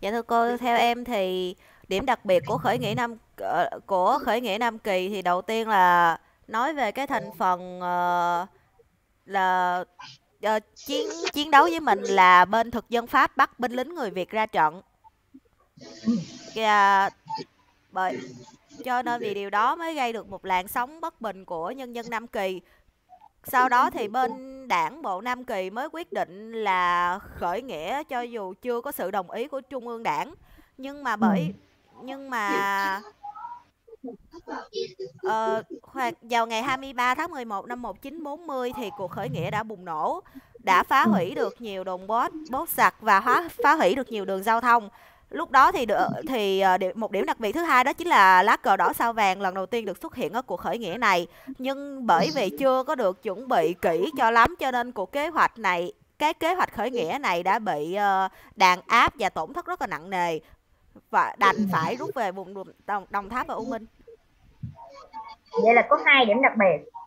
Dạ thưa cô, dạ. theo em thì điểm đặc biệt của khởi nghĩa Nam ờ, của khởi nghĩa Nam Kỳ thì đầu tiên là nói về cái thành phần ờ, là ờ, chiến chiến đấu với mình là bên thực dân Pháp bắt binh lính người Việt ra trận. Và dạ, bởi cho nên vì điều đó mới gây được một làn sóng bất bình của nhân dân Nam Kỳ. Sau đó thì bên đảng bộ Nam Kỳ mới quyết định là khởi nghĩa cho dù chưa có sự đồng ý của Trung ương đảng nhưng mà bởi ừ. nhưng mà ờ, hoặc vào ngày 23 tháng 11 năm 1940 thì cuộc khởi nghĩa đã bùng nổ đã phá hủy ừ. được nhiều đồn bốt bốt giặc và hóa phá hủy được nhiều đường giao thông lúc đó thì được, thì ờ, một điểm đặc biệt thứ hai đó chính là lá cờ đỏ sao vàng lần đầu tiên được xuất hiện ở cuộc khởi nghĩa này nhưng bởi vì chưa có được chuẩn bị kỹ cho lắm cho nên cuộc kế hoạch này cái kế hoạch khởi nghĩa này đã bị ờ, đàn áp và tổn thất rất là nặng nề và đành phải rút về vùng đồng, Tháp và U Minh vậy là có hai điểm đặc biệt